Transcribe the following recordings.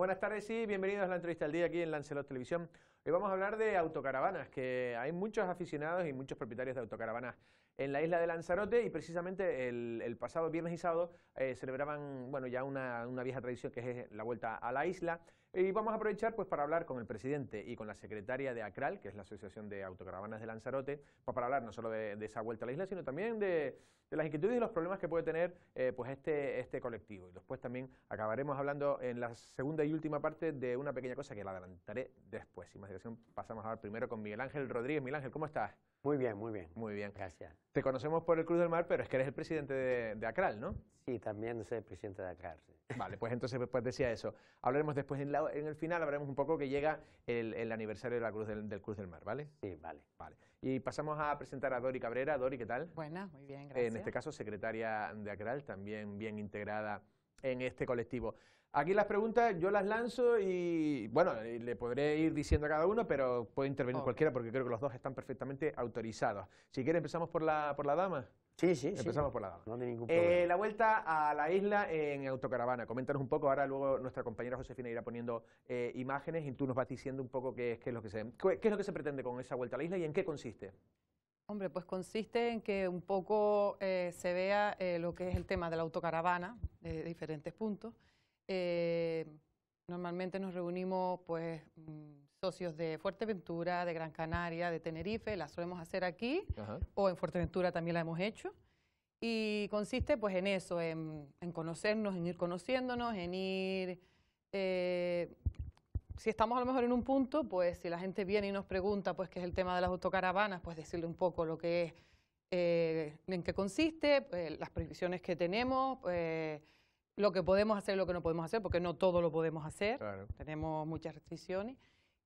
buenas tardes y bienvenidos a la entrevista del día aquí en Lancelot Televisión. Hoy vamos a hablar de autocaravanas, que hay muchos aficionados y muchos propietarios de autocaravanas en la isla de Lanzarote y precisamente el, pasado viernes y sábado eh, celebraban bueno, ya una vieja tradición que es la vuelta a la isla y vamos a aprovechar pues, para hablar con el presidente y con la secretaria de ACRAL, que es la Asociación de Autocaravanas de Lanzarote, pues, para hablar no solo de, esa vuelta a la isla, sino también de, las inquietudes y los problemas que puede tener eh, pues este, este colectivo. Y después también acabaremos hablando en la segunda y última parte de una pequeña cosa que la adelantaré después. Sin más dilación, pasamos a hablar primero con Miguel Ángel Rodríguez. Miguel Ángel, ¿cómo estás? Muy bien, muy bien. Muy bien. Gracias. Te conocemos por el Cruz del Mar, pero es que eres el presidente de, ACRAL, ¿no? Sí, también soy el presidente de ACRAL. Vale, pues entonces pues decía eso. Hablaremos después en la en el final hablaremos un poco que llega el, aniversario de la Cruz del, Cruz del Mar, ¿vale? Sí, vale. Vale. Y pasamos a presentar a Dori Cabrera. Dori, ¿qué tal? Buena, muy bien, gracias. En este caso, secretaria de ACRAL, también bien integrada en este colectivo. Aquí las preguntas yo las lanzo y, bueno, le podré ir diciendo a cada uno, pero puede intervenir cualquiera porque creo que los dos están perfectamente autorizados. Si quiere, empezamos por la, por la dama. Sí, sí, Empezamos por la dama. No ningún eh, problema. la vuelta a la isla en autocaravana. Coméntanos un poco, ahora luego nuestra compañera Josefina irá poniendo eh, imágenes y tú nos vas diciendo un poco qué, es lo que se, qué es lo que se pretende con esa vuelta a la isla y en qué consiste. Hombre, pues consiste en que un poco eh, se vea lo que es el tema de la autocaravana, de diferentes puntos, eh, normalmente nos reunimos pues mm, socios de Fuerteventura, de Gran Canaria, de Tenerife, la solemos hacer aquí o en Fuerteventura también la hemos hecho. Y consiste pues en eso, en, conocernos, en ir conociéndonos, en ir... Eh, si estamos a lo mejor en un punto, pues si la gente viene y nos pregunta pues qué es el tema de las autocaravanas, pues decirle un poco lo que es, eh, en qué consiste, pues, las previsiones que tenemos, pues, lo que podemos hacer y lo que no podemos hacer, porque no todo lo podemos hacer, tenemos muchas restricciones.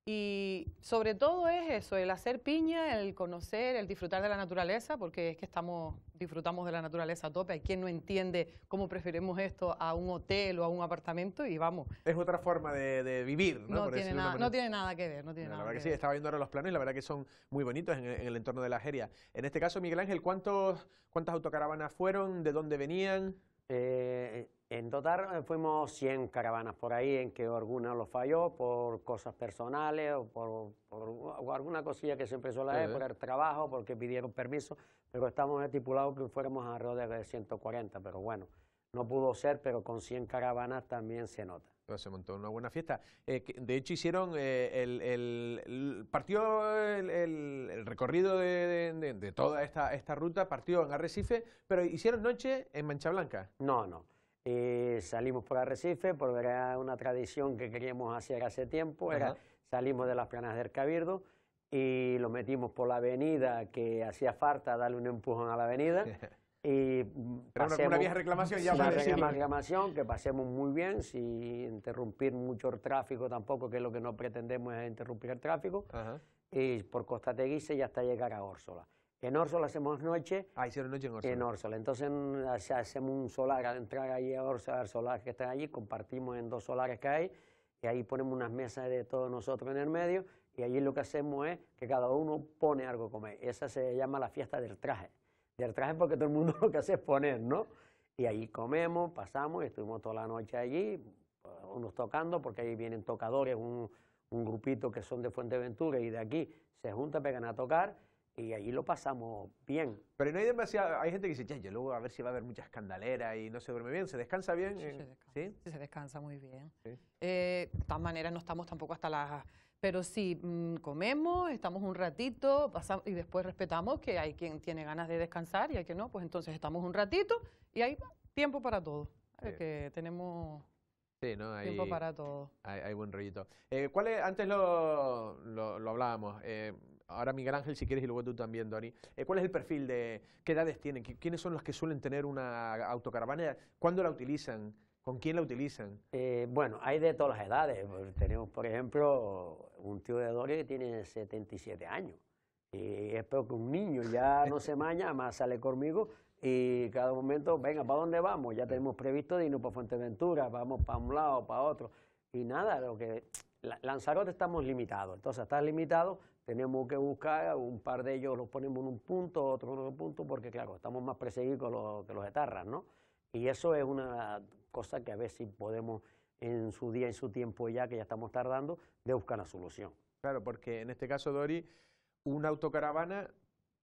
Y sobre todo es eso, el hacer piña, el conocer, el disfrutar de la naturaleza, porque es que estamos, disfrutamos de la naturaleza a tope. Hay quien no entiende cómo preferimos esto a un hotel o a un apartamento y vamos. Es otra forma de, vivir, ¿no? tiene, nada, no tiene, nada, que ver, no tiene La verdad que, sí, estaba viendo ahora los planos y la verdad que son muy bonitos en, el entorno de la Jeria. En este caso, Miguel Ángel, ¿cuántos, ¿cuántas autocaravanas fueron? ¿De dónde venían? Eh, en total fuimos 100 caravanas por ahí, en que alguna lo falló por cosas personales o por, alguna cosilla que siempre empezó la e, por el trabajo, porque pidieron permiso, pero estamos estipulados que fuéramos alrededor de 140, pero bueno, no pudo ser, pero con 100 caravanas también se nota. Se montó una buena fiesta. Eh, de hecho, hicieron eh, el, el, el, partió el, recorrido de, de, toda esta, esta ruta, partió en Arrecife, pero hicieron noche en Mancha Blanca. No, no y eh, salimos por Arrecife, porque era una tradición que queríamos hacer hace tiempo, era, salimos de las planas del Cabildo y lo metimos por la avenida, que hacía falta darle un empujón a la avenida. y una vieja reclamación ya una reclamación que pasemos muy bien sin interrumpir mucho el tráfico tampoco que es lo que no pretendemos es interrumpir el tráfico y por Costa Teguise ya hasta llegar a Órsola en Orsola hacemos noche. Ah, hicieron noche en Orsola. En Entonces hacemos un solar, entrar allí a Orsola, al solar que está allí, compartimos en dos solares que hay, y ahí ponemos unas mesas de todos nosotros en el medio, y allí lo que hacemos es que cada uno pone algo a comer. Esa se llama la fiesta del traje. Del traje porque todo el mundo lo que hace es poner, ¿no? Y ahí comemos, pasamos, estuvimos toda la noche allí, unos tocando, porque ahí vienen tocadores, un, un grupito que son de Fuenteventura y de aquí se juntan, pegan a tocar y allí lo pasamos bien. Pero no hay demasiado, hay gente que dice, ya, yo luego a ver si va a haber muchas escandalera y no se duerme bien, ¿se descansa bien? Sí, se, descansa. muy bien. Eh, de todas maneras no estamos tampoco hasta las... Pero sí, mm, comemos, estamos un ratito pasamos, y después respetamos que hay quien tiene ganas de descansar y hay que no, pues entonces estamos un ratito y hay tiempo para todo. Que tenemos... Sí, ¿no? Hay, tiempo para todo. Hay, buen rollito. Eh, ¿cuál es, antes lo, lo, hablábamos, eh, ahora Miguel Ángel si quieres y luego tú también, Dori. Eh, ¿Cuál es el perfil de qué edades tienen? ¿Quiénes son los que suelen tener una autocaravana? ¿Cuándo la utilizan? ¿Con quién la utilizan? Eh, bueno, hay de todas las edades. Tenemos, por ejemplo, un tío de Dori que tiene 77 años. Y es peor que un niño, ya no se maña, más sale conmigo y cada momento, venga, ¿para dónde vamos? Ya tenemos previsto de irnos para Fuenteventura, vamos para un lado, para otro. Y nada, lo que Lanzarote estamos limitados. Entonces, estás limitado tenemos que buscar, un par de ellos los ponemos en un punto, otro en otro punto, porque claro, estamos más perseguidos que los, que los etarras, ¿no? Y eso es una cosa que a ver si podemos en su día, en su tiempo ya, que ya estamos tardando, de buscar la solución. Claro, porque en este caso, Dori, una autocaravana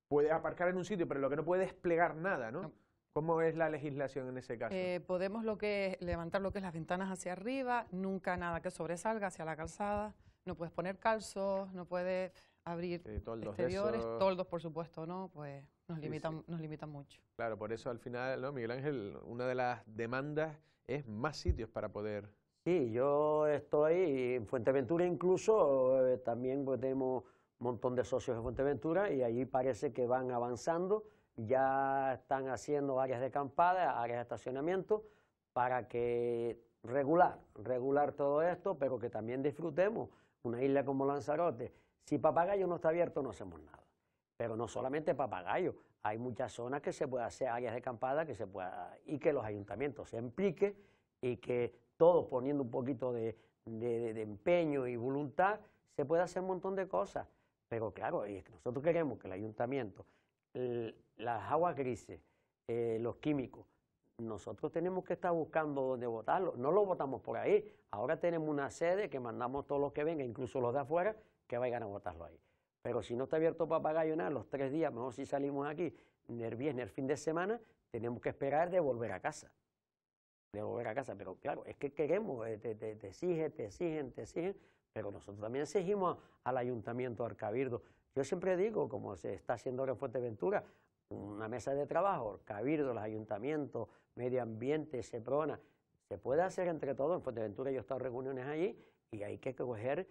puede aparcar en un sitio, pero lo que no puede es plegar nada, ¿no? no. cómo es la legislación en ese caso? Eh, podemos lo que levantar lo que es las ventanas hacia arriba, nunca nada que sobresalga hacia la calzada, no puedes poner calzos, no puedes abrir eh, toldos exteriores, toldos por supuesto no, pues nos limitan, nos limitan mucho. Claro, por eso al final, ¿no, Miguel Ángel? Una de las demandas es más sitios para poder... Sí, yo estoy en Fuenteventura incluso, eh, también pues, tenemos un montón de socios en Fuenteventura y allí parece que van avanzando, ya están haciendo áreas de acampada, áreas de estacionamiento, para que regular, regular todo esto, pero que también disfrutemos una isla como Lanzarote si papagayo no está abierto, no hacemos nada. Pero no solamente papagayo, hay muchas zonas que se puede hacer, áreas de acampada que se pueda, y que los ayuntamientos se impliquen y que todos poniendo un poquito de, de, empeño y voluntad, se puede hacer un montón de cosas. Pero claro, y es que nosotros queremos que el ayuntamiento, las aguas grises, eh, los químicos, nosotros tenemos que estar buscando dónde votarlo. No lo votamos por ahí. Ahora tenemos una sede que mandamos todos los que vengan, incluso los de afuera, que vayan a votarlo ahí. Pero si no está abierto papagayo nada, los tres días, mejor si salimos aquí, nervios, el fin de semana, tenemos que esperar de volver a casa. De volver a casa, pero claro, es que queremos, eh, te, te exigen, te exigen, te exigen, pero nosotros también exigimos al ayuntamiento, al cabildo. Yo siempre digo, como se está haciendo ahora en Fuerteventura, una mesa de trabajo, cabildo, los ayuntamientos, medio ambiente, SEPRONA, se puede hacer entre todos, en Fuerteventura yo he estado en reuniones allí y hay que coger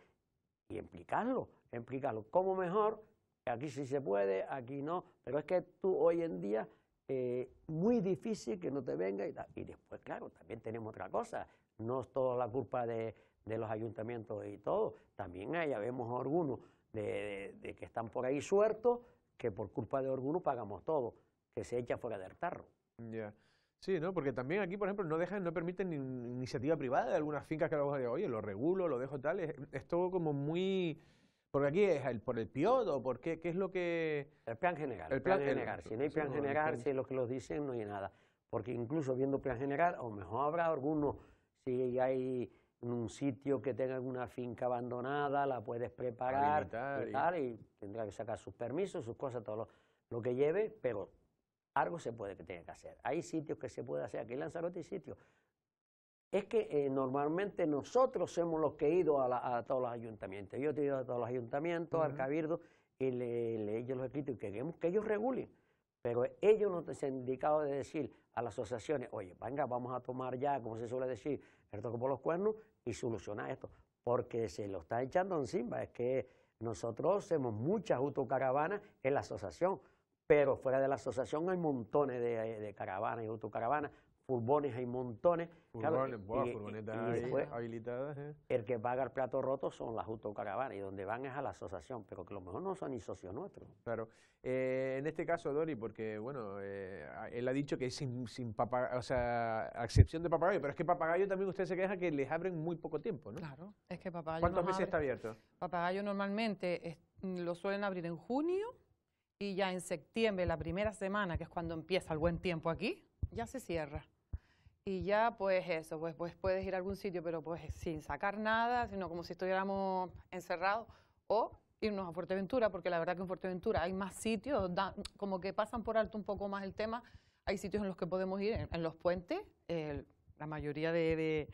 y implicarlo, implicarlo. ¿Cómo mejor? Aquí sí se puede, aquí no, pero es que tú hoy en día eh, muy difícil que no te venga y, después, claro, también tenemos otra cosa, no es toda la culpa de, los ayuntamientos y todo, también hay, vemos algunos de, que están por ahí sueltos que por culpa de algunos pagamos todo, que se echa fuera del tarro. Ya. Sí, ¿no? Porque también aquí, por ejemplo, no dejan, no permiten ni iniciativa privada de algunas fincas que lo de oye, lo regulo, lo dejo tal. Es, todo como muy. Porque aquí es el, por el piodo, ¿por qué? ¿Qué es lo que.? El plan general. El plan, general. si no hay plan general, si los lo que los dicen, no hay nada. Porque incluso viendo plan general, o mejor habrá alguno, si hay un sitio que tenga alguna finca abandonada, la puedes preparar y, y tendrá que sacar sus permisos, sus cosas, todo lo que lleve, pero algo se puede que tenga que hacer. Hay sitios que se puede hacer, aquí en Lanzarote hay sitios. Es que eh, normalmente nosotros somos los que he ido a, todos los ayuntamientos. Yo he ido a todos los ayuntamientos, al cabildo, y le, ellos los escritos y queremos que ellos regulen. Pero ellos no se han indicado de decir a las asociaciones, oye, venga, vamos a tomar ya, como se suele decir, el toque por los cuernos y solucionar esto. Porque se lo está echando encima. Es que nosotros hacemos muchas autocaravanas en la asociación pero fuera de la asociación hay montones de, caravanas y autocaravanas, furgones hay montones. Furbones, furgonetas habilitadas. ¿eh? El que paga el plato roto son las autocaravanas y donde van es a la asociación, pero que a lo mejor no son ni socios nuestros. Claro. Eh, en este caso, Dori, porque bueno, eh, él ha dicho que sin, sin papagayo, o sea, a excepción de papagayo, pero es que papagayo también usted se queja que les abren muy poco tiempo, ¿no? Claro, es que papagayo. ¿Cuántos meses está abierto? Papagayo normalmente lo suelen abrir en junio y ya en septiembre, la primera semana, que es cuando empieza el buen tiempo aquí, ya se cierra. Y ya pues eso, pues, pues puedes ir a algún sitio, pero pues sin sacar nada, sino como si estuviéramos encerrados, o irnos a Fuerteventura, porque la verdad que en Fuerteventura hay más sitios, como que pasan por alto un poco más el tema, hay sitios en los que podemos ir, en, los puentes, eh, la mayoría de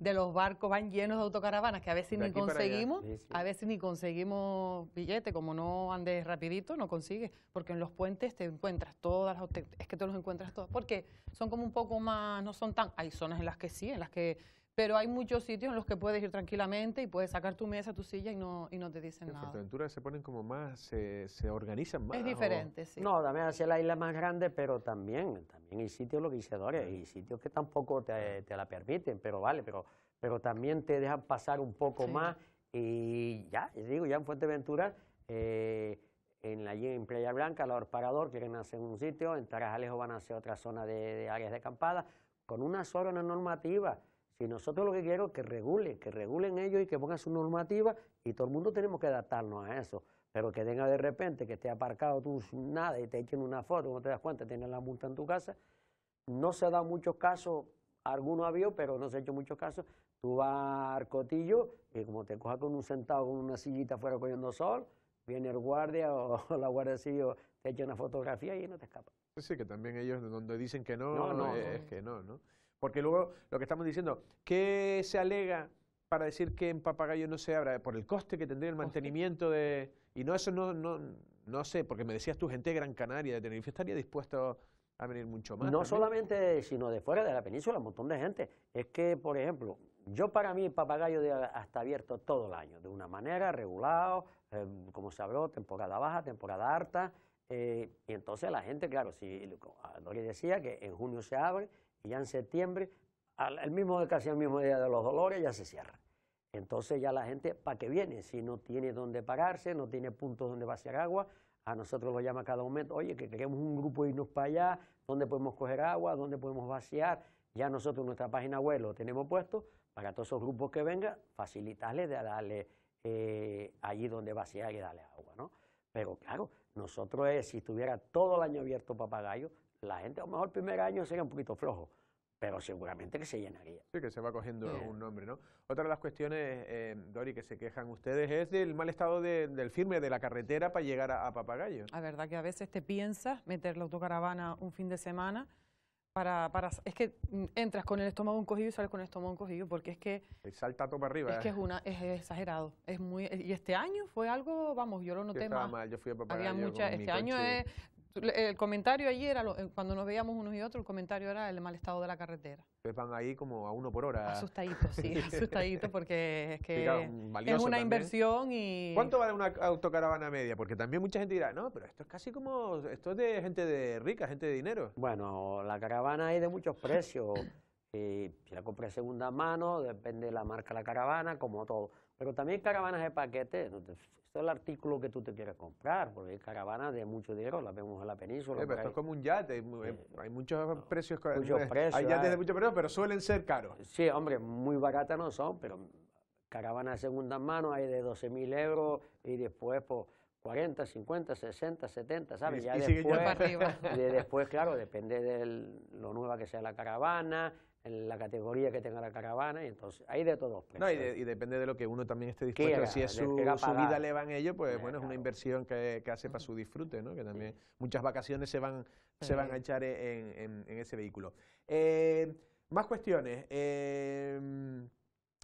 de los barcos van llenos de autocaravanas que a veces ni conseguimos, a veces ni conseguimos billete, como no andes rapidito, no consigues, porque en los puentes te encuentras todas las, es que te los encuentras todas, porque son como un poco más, no son tan, hay zonas en las que sí, en las que pero hay muchos sitios en los que puedes ir tranquilamente y puedes sacar tu mesa, tu silla y no, y no te dicen nada. En Fuerteventura se ponen como más, se, organizan más. Es diferente, sí. No, también hacia la isla más grande, pero también, también hay sitios, lo y sitios que tampoco te, la permiten, pero vale, pero, pero también te dejan pasar un poco más y ya, digo, ya en Fuerteventura... Eh, en, la en Playa Blanca, la Parador, quieren hacer un sitio, en Tarajalejo van a hacer otra zona de, áreas de acampada, con una sola normativa. Y nosotros lo que quiero es que regulen, que regulen ellos y que pongan su normativa y todo el mundo tenemos que adaptarnos a eso. Pero que tenga de repente que esté aparcado tú nada y te echen una foto, no te das cuenta, tienes la multa en tu casa. No se da muchos casos, algunos habido, pero no se ha hecho muchos casos. Tú vas al cotillo y como te cojas con un sentado con una sillita afuera cogiendo sol, viene el guardia o la guardia civil te echa una fotografía y no te escapa. Sí, que también ellos donde dicen que no. Eh, es que no, ¿no? Porque luego lo que estamos diciendo, ¿qué se alega para decir que en papagayo no se abra? Por el coste que tendría el mantenimiento de... Y no, eso no, no, sé, porque me decías tú, gente Gran Canaria, de Tenerife, estaría dispuesto a venir mucho más. No solamente, sino de fuera de la península, un montón de gente. Es que, por ejemplo, yo para mí papagayo está abierto todo el año, de una manera, regulado, eh, como se habló, temporada baja, temporada alta. Eh, y entonces la gente, claro, si le decía que en junio se abre, y ya en septiembre, el mismo, casi al mismo día de los dolores, ya se cierra. Entonces ya la gente, ¿para qué viene? Si no tiene dónde pararse, no tiene puntos donde vaciar agua, a nosotros lo llama cada momento, oye, que queremos un grupo de irnos para allá, dónde podemos coger agua, dónde podemos vaciar. Ya nosotros nuestra página web lo tenemos puesto para todos esos grupos que vengan, facilitarles de darle eh, allí donde vaciar y darle agua, ¿no? Pero claro, nosotros es si estuviera todo el año abierto papagayo, la gente a lo mejor el primer año sería un poquito flojo, pero seguramente que se llenaría. Sí, que se va cogiendo un nombre, ¿no? Otra de las cuestiones, eh, Dori, que se quejan ustedes es del mal estado del firme de la carretera para llegar a, Papagayo. La verdad que a veces te piensas meter la autocaravana un fin de semana para, para... Es que entras con el estómago encogido y sales con el estómago encogido porque es que... El saltato para arriba. Es que ¿eh? es, una, es exagerado. es muy Y este año fue algo, vamos, yo lo noté yo yo fui a Papagayo Este año es el comentario era, eh, cuando nos veíamos unos y otros, el comentario era el mal estado de la carretera. Van ahí como a uno por hora. Asustadito, sí, asustadito, porque es que es una inversión y... ¿Cuánto vale una autocaravana media? Porque también mucha gente dirá, no, pero esto es casi como, esto es de gente de rica, gente de dinero. Bueno, la caravana hay de muchos precios. y si la de segunda mano, depende de la marca la caravana, como todo. Pero también caravanas de paquete, el artículo que tú te quieres comprar, porque hay caravanas de mucho dinero, las vemos en la península. pero es como un yate, hay, eh, muchos, precios, Hay yates de mucho precio, pero suelen ser caros. Sí, hombre, muy baratas no son, pero caravanas de segunda mano hay de 12.000 mil euros y después, pues. 40, 50, 60, 70, ¿sabes? Y, ya después, después, claro, depende de lo nueva que sea la caravana, en la categoría que tenga la caravana, y entonces hay de todos. No, y, depende de lo que uno también esté dispuesto. si es su, vida le van ellos, pues bueno, es una inversión que, hace para su disfrute, ¿no? Que también muchas vacaciones se van, se van a echar en, ese vehículo. Eh, más cuestiones. Eh,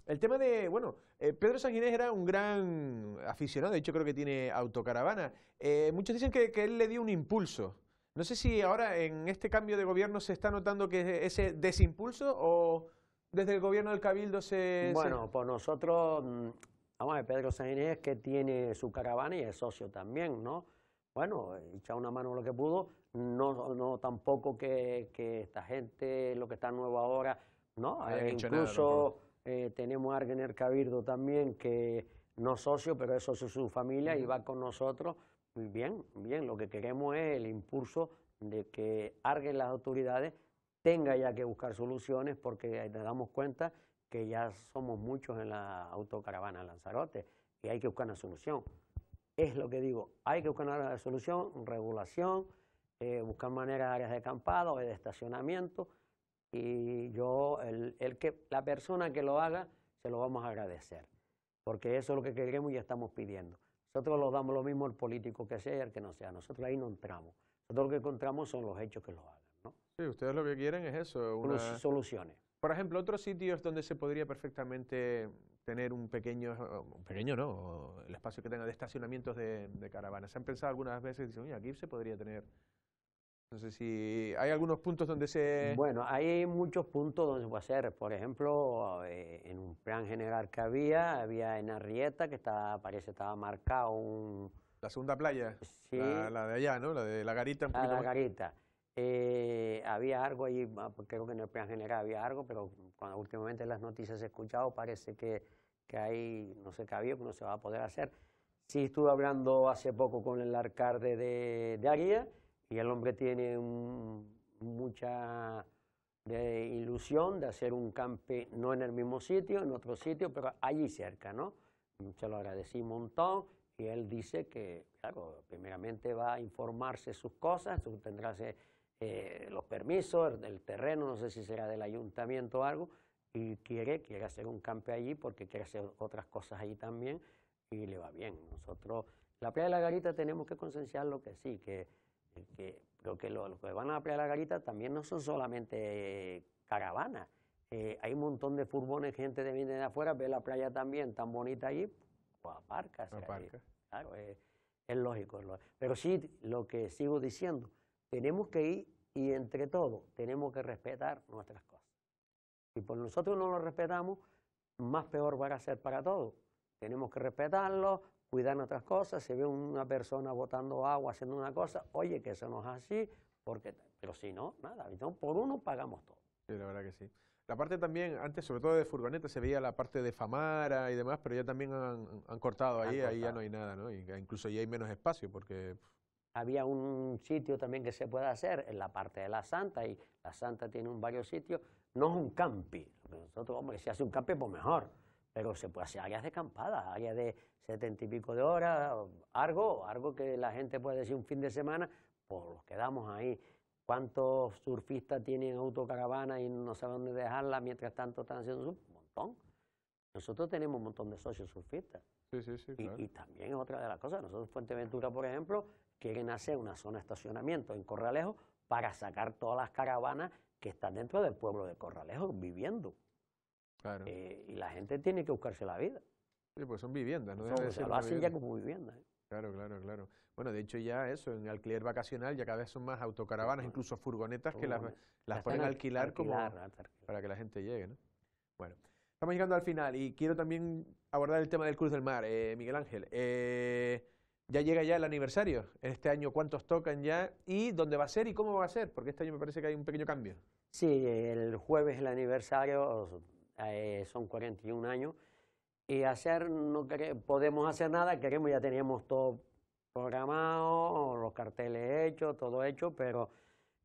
el tema de, bueno, eh, Pedro Sanguinés era un gran aficionado, de hecho creo que tiene autocaravana. Eh, muchos dicen que, él le dio un impulso no sé si ahora en este cambio de gobierno se está notando que ese desimpulso o desde el gobierno del Cabildo se... Bueno, pues nosotros, mm, vamos a ver, Pedro Sáenz que tiene su caravana y es socio también, ¿no? Bueno, eh, echa una mano lo que pudo, no, no tampoco que, que esta gente, lo que está nuevo ahora, ¿no? Eh, incluso Eh, tenemos a Argener Cabildo también, que no socio, pero es socio de su familia y va con nosotros Bien, bien, lo que queremos es el impulso de que Arguen las autoridades tenga ya que buscar soluciones porque nos damos cuenta que ya somos muchos en la autocaravana Lanzarote y hay que buscar una solución. Es lo que digo, hay que buscar una solución, regulación, eh, buscar maneras de áreas de acampado, de estacionamiento y yo, el, el que, la persona que lo haga, se lo vamos a agradecer porque eso es lo que queremos y estamos pidiendo. Nosotros lo damos lo mismo al político que sea y al que no sea. Nosotros ahí no entramos. Nosotros lo que encontramos son los hechos que lo hagan. ¿no? Sí, ustedes lo que quieren es eso. Una... Soluciones. Por ejemplo, otros sitios donde se podría perfectamente tener un pequeño, un pequeño no, el espacio que tenga de estacionamientos de, caravanas. ¿Se han pensado algunas veces, dicen, oye, aquí se podría tener no sé si hay algunos puntos donde se... Bueno, hay muchos puntos donde se puede hacer. Por ejemplo, eh, en un plan general que había, había en Arrieta, que estaba, parece estaba marcado un... La segunda playa, la, de allá, ¿no? La de La Garita. Un la, la Garita. Eh, había algo ahí, ah, creo que en el plan general había algo, pero cuando últimamente las noticias he escuchado, parece que, que hay, no sé qué había, que no se va a poder hacer. Sí estuve hablando hace poco con el alcalde de, de Aguía, y el hombre tiene mucha eh, ilusión de hacer un campe, no en el mismo sitio, en otro sitio, pero allí cerca, ¿no? Se lo agradecí un montón y él dice que, claro, primeramente va a informarse sus cosas, tendrá eh, eh, los permisos, el, terreno, no sé si será del ayuntamiento o algo, y quiere, quiere hacer un campe allí porque quiere hacer otras cosas allí también y le va bien. Nosotros, la playa de la Garita tenemos que concienciar lo que sí, que que, que los, que van a la Playa de la Garita también no son solamente eh, caravanas. Eh, hay un montón de furgones, gente de viene de afuera, ve la playa también tan bonita allí, pues aparca. es, lógico, Pero sí, lo que sigo diciendo, tenemos que ir y entre todos tenemos que respetar nuestras cosas. Si por nosotros no lo respetamos, más peor va a ser para todos. Tenemos que respetarlo, cuidan otras cosas, se ve una persona botando agua, haciendo una cosa, oye, que eso no es así, porque, pero si no, nada, entonces por uno pagamos todo. Sí, la verdad que sí. La parte también, antes sobre todo de furgoneta, se veía la parte de Famara y demás, pero ya también han, han cortado ahí, ahí ya no hay nada, ¿no? incluso ya hay menos espacio porque... Había un sitio también que se puede hacer en la parte de la Santa, y la Santa tiene un varios sitios, no es un campi. Nosotros, hombre, si hace un campi, pues mejor pero se puede hacer áreas de campada, áreas de setenta y pico de horas, algo, algo que la gente puede decir un fin de semana, pues los quedamos ahí. ¿Cuántos surfistas tienen autocaravana y no saben dónde dejarla mientras tanto están haciendo surf? Un montón. Nosotros tenemos un montón de socios surfistas. Sí, sí, sí, y, también es otra de las cosas. Nosotros, en Fuenteventura, por ejemplo, quieren hacer una zona de estacionamiento en Corralejo para sacar todas las caravanas que están dentro del pueblo de Corralejo viviendo. Eh, y la gente tiene que buscarse la vida. Sí, pues son viviendas, o lo hacen ya como viviendas. Claro, claro, claro. Bueno, de hecho ya eso, en alquiler vacacional ya cada vez son más autocaravanas, incluso furgonetas que las, las ponen a alquilar, como para que la gente llegue, Bueno, estamos llegando al final y quiero también abordar el tema del Cruz del Mar, eh, Miguel Ángel. Eh, ya llega ya el aniversario, ...en este año cuántos tocan ya y dónde va a ser y cómo va a ser, porque este año me parece que hay un pequeño cambio. Sí, el jueves el aniversario eh, son 41 años, y hacer, no podemos hacer nada, queremos, ya teníamos todo programado, los carteles hechos, todo hecho, pero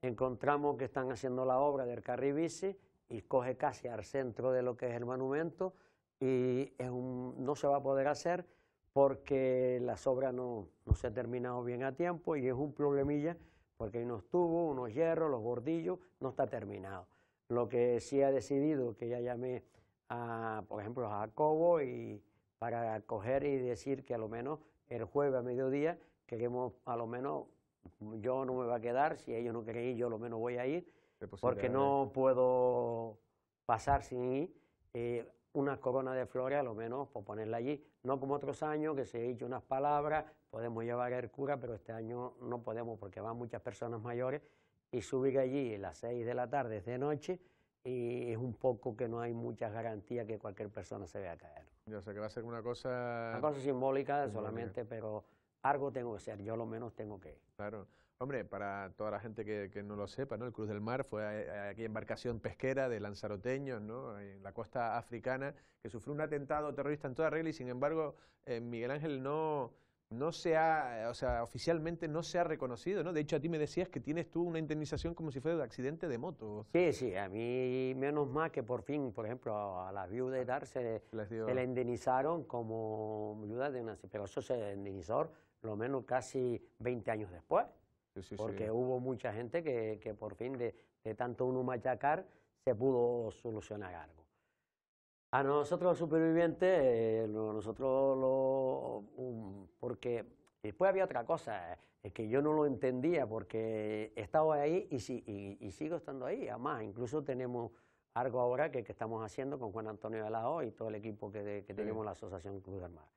encontramos que están haciendo la obra del Carribice y coge casi al centro de lo que es el monumento y no se va a poder hacer porque las obras no, no se ha terminado bien a tiempo y es un problemilla porque hay unos tubos, unos hierros, los bordillos, no está terminado. Lo que sí ha decidido, que ya llamé, a, por ejemplo, a Jacobo y para coger y decir que a lo menos el jueves a mediodía queremos, a lo menos yo no me va a quedar, si ellos no quieren ir, yo a lo menos voy a ir, porque no puedo pasar sin ir. Eh, una corona de flores, a lo menos, por ponerla allí. No como otros años, que se he dicho unas palabras, podemos llevar el cura, pero este año no podemos porque van muchas personas mayores y subir allí a las 6 de la tarde, es de noche, y es un poco que no hay muchas garantías que cualquier persona se vea caer. Yo sé que va a ser una cosa... Una cosa simbólica, solamente, pero algo tengo que ser, yo lo menos tengo que ir. Claro. Hombre, para toda la gente que, no lo sepa, ¿no? el Cruz del Mar fue eh, eh, aquella embarcación pesquera de lanzaroteños ¿no? en la costa africana que sufrió un atentado terrorista en toda regla y sin embargo eh, Miguel Ángel no no se ha, o sea, oficialmente no se ha reconocido, ¿no? De hecho, a ti me decías que tienes tú una indemnización como si fuera de accidente de moto. Sí, sí, a mí menos mal que por fin, por ejemplo, a la viuda de Dar se, la indemnizaron como viuda de una... Pero eso se indemnizó lo menos casi 20 años después. porque hubo mucha gente que, que por fin de, de tanto uno machacar se pudo solucionar algo. A nosotros, los supervivientes, eh, nosotros lo. Um, porque eh, después había otra cosa es que yo no lo entendía, porque estaba ahí y, y, sigo estando ahí. Además, incluso tenemos algo ahora que, estamos haciendo con Juan Antonio de O y todo el equipo que, tenemos en la Asociación Cruz Armada.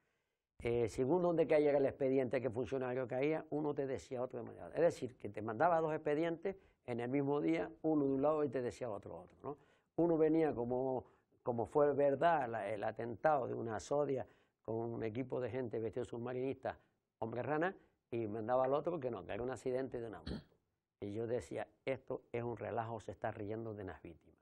Eh, según donde caía el expediente que funcionario caía, uno te decía otro de manera. Es decir, que te mandaba dos expedientes en el mismo día, uno de un lado y te decía otro otro. ¿no? Uno venía como como fue verdad el atentado de una sodia con un equipo de gente vestido submarinista, hombre rana, y mandaba al otro que no, que era un accidente de una moto. Y yo decía, esto es un relajo, se está riendo de las víctimas.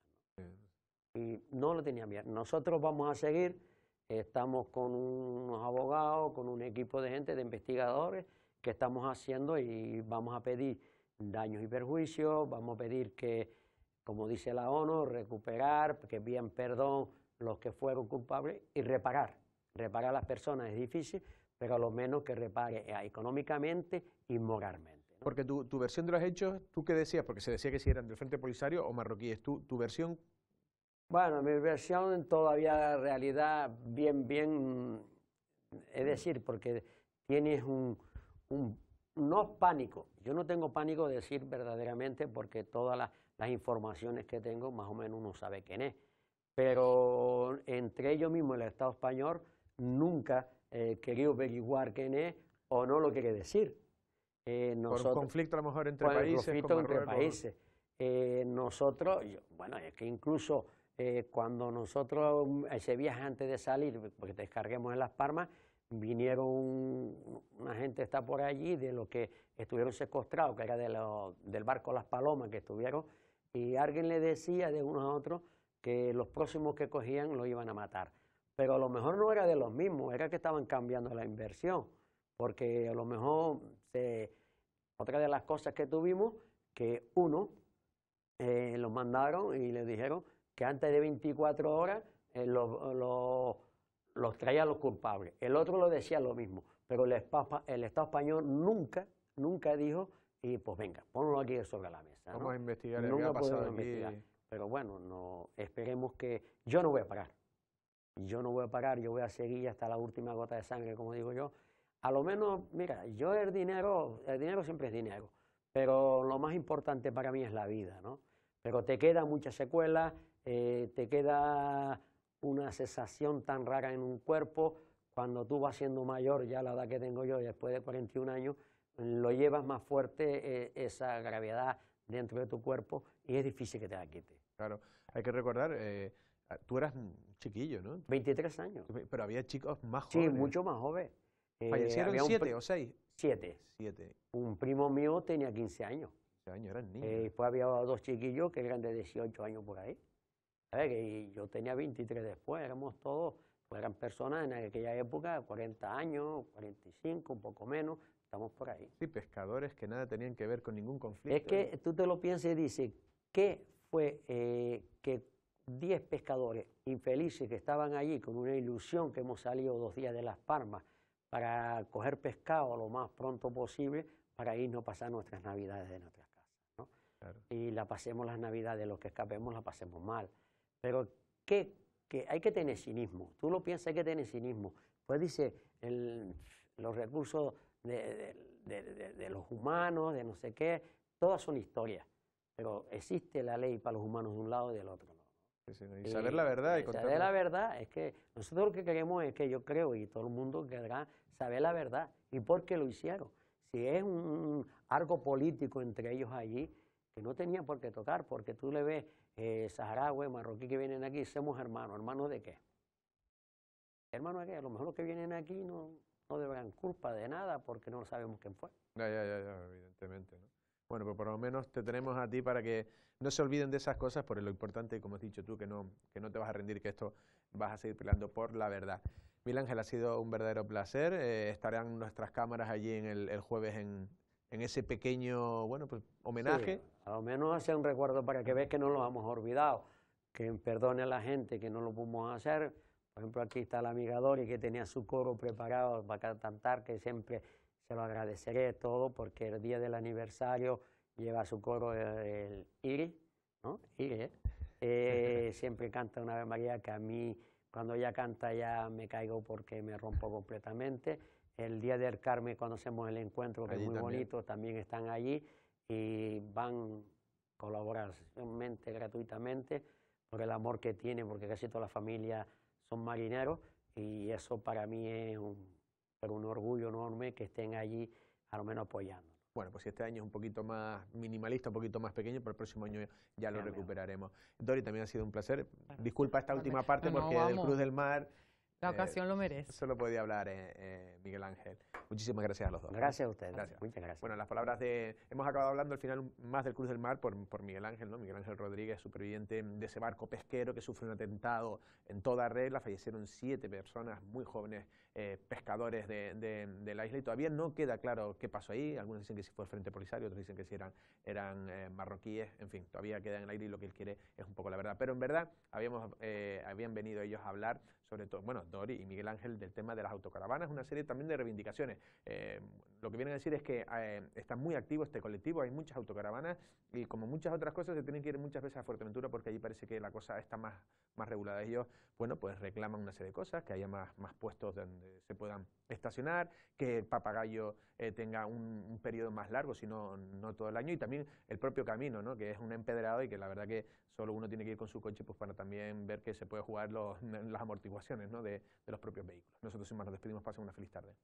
Y no lo tenía bien Nosotros vamos a seguir, estamos con unos abogados, con un equipo de gente, de investigadores, que estamos haciendo y vamos a pedir daños y perjuicios, vamos a pedir que como dice la ONU, recuperar, que bien perdón los que fueron culpables y reparar. Reparar a las personas es difícil, pero a lo menos que repare eh, económicamente y moralmente. Porque tu, versión de los hechos, ¿tú qué decías? Porque se decía que si eran del Frente Polisario o marroquíes. ¿Tú, ¿Tu versión? Bueno, mi versión todavía la realidad bien, bien, es decir, porque tienes un, un, no pánico. Yo no tengo pánico de decir verdaderamente porque todas las las informaciones que tengo, más o menos uno sabe quién es. Pero entre ellos mismos, el Estado español nunca eh, quería averiguar quién es o no lo quiere decir. Eh, nosotros, conflicto a lo mejor entre países. conflicto entre países. Eh, nosotros, bueno, es que incluso eh, cuando nosotros, mm, ese viaje antes de salir, porque descarguemos en Las Palmas, vinieron una gente está por allí de los que estuvieron secuestrados, que era de del barco Las Palomas, que estuvieron y alguien le decía de uno a otro que los próximos que cogían los iban a matar. Pero a lo mejor no era de los mismos, era que estaban cambiando la inversión, porque a lo mejor otra de las cosas que tuvimos, que uno eh, los mandaron y le dijeron que antes de 24 horas eh, los, traía los culpables. El otro lo decía lo mismo, pero el Estado español nunca, nunca dijo y pues venga, ponlo aquí sobre la mesa. Vamos a investigar lo que pasado Pero bueno, no, esperemos que... Yo no voy a parar. Yo no voy a parar, yo voy a seguir hasta la última gota de sangre, como digo yo. A lo menos, mira, yo el dinero, el dinero siempre es dinero, pero lo más importante para mí es la vida, ¿no? Pero te queda muchas secuelas, eh, te queda una sensación tan rara en un cuerpo, cuando tú vas siendo mayor, ya la edad que tengo yo, después de 41 años, lo llevas más fuerte eh, esa gravedad dentro de tu cuerpo y es difícil que te la quite. Claro, hay que recordar, eh, tú eras chiquillo, ¿no? 23 años. Pero había chicos más jóvenes. Sí, mucho más jóvenes. Eh, siete o seis? Siete. Siete. Un primo mío tenía 15 años. 15 años, eran niños. Eh, después había dos chiquillos que eran de 18 años por ahí. sabes y yo tenía 23 después, éramos todos, pues eran personas en aquella época, 40 años, 45, un poco menos, por ahí. Sí, pescadores que nada tenían que ver con ningún conflicto. Es que tú te lo piensas y dices, ¿qué fue eh, que 10 pescadores infelices que estaban allí con una ilusión que hemos salido dos días de Las Palmas para coger pescado lo más pronto posible para irnos a pasar nuestras navidades de nuestras casas? ¿no? Y la pasemos las navidades, los que escapemos la pasemos mal. Pero ¿qué? que hay que tener cinismo, tú lo piensas, hay que tener cinismo. Pues dice, los recursos de, los humanos, de no sé qué, todas son historias, pero existe la ley para los humanos de un lado y del otro. Y saber la verdad. Y, saber la verdad es que nosotros lo que queremos es que yo creo y todo el mundo querrá saber la verdad y por qué lo hicieron. Si es un, arco político entre ellos allí que no tenía por qué tocar, porque tú le ves eh, saharaui, marroquí que vienen aquí, somos hermanos. ¿Hermanos de qué? Hermanos de qué? A lo mejor los que vienen aquí no, no deberán culpa de nada porque no sabemos quién fue. Ya, ya, ya, evidentemente. ¿no? Bueno, pero por lo menos te tenemos a ti para que no se olviden de esas cosas, porque lo importante, como has dicho tú, que no, que no te vas a rendir, que esto vas a seguir peleando por la verdad. Mil Ángel, ha sido un verdadero placer. Eh, estarán nuestras cámaras allí en el, jueves en, en ese pequeño bueno pues, homenaje. a lo menos hace un recuerdo para que veas que no lo hemos olvidado, que perdone a la gente que no lo pudimos hacer, por ejemplo, aquí está la amiga Dori que tenía su coro preparado para cantar, que siempre se lo agradeceré todo porque el día del aniversario lleva su coro eh, el, Iri, ¿no? Iri, ¿eh? eh siempre canta una vez María que a mí, cuando ella canta, ya me caigo porque me rompo completamente. El día del Carmen, cuando hacemos el encuentro, que es muy bonito, también están allí y van colaborar gratuitamente, por el amor que tienen, porque casi toda la familia son marineros y eso para mí es un, un orgullo enorme que estén allí al menos apoyando. Bueno, pues este año es un poquito más minimalista, un poquito más pequeño, pero el próximo año ya lo recuperaremos. Dori, también ha sido un placer. Disculpa esta última parte porque del Cruz del Mar la eh, ocasión lo merece. Solo podía hablar eh, eh, Miguel Ángel. Muchísimas gracias a los dos. Gracias a ustedes. Muchas gracias. Bueno, las palabras de... Hemos acabado hablando al final más del Cruz del Mar por, por Miguel Ángel, ¿no? Miguel Ángel Rodríguez, superviviente de ese barco pesquero que sufre un atentado en toda regla. Fallecieron siete personas muy jóvenes eh, pescadores de, de, la isla y todavía no queda claro qué pasó ahí. Algunos dicen que si fue Frente Polisario, otros dicen que si eran, eran eh, marroquíes, en fin, todavía queda en el aire y lo que él quiere es un poco la verdad. Pero en verdad habíamos, eh, habían venido ellos a hablar, sobre todo, bueno, Dori y Miguel Ángel, del tema de las autocaravanas, una serie también de reivindicaciones. Lo que vienen a decir es que eh, está muy activo este colectivo, hay muchas autocaravanas y como muchas otras cosas se tienen que ir muchas veces a Fuerteventura porque allí parece que la cosa está más, más regulada. Ellos, bueno, pues reclaman una serie de cosas, que haya más, más puestos donde se puedan estacionar, que el papagayo eh, tenga un, periodo más largo, si no, no todo el año, y también el propio camino, ¿no? que es un empedrado y que la verdad que solo uno tiene que ir con su coche pues, para también ver que se puede jugar los, las amortiguaciones de, los propios vehículos. Nosotros sin más nos despedimos, pasen una feliz tarde.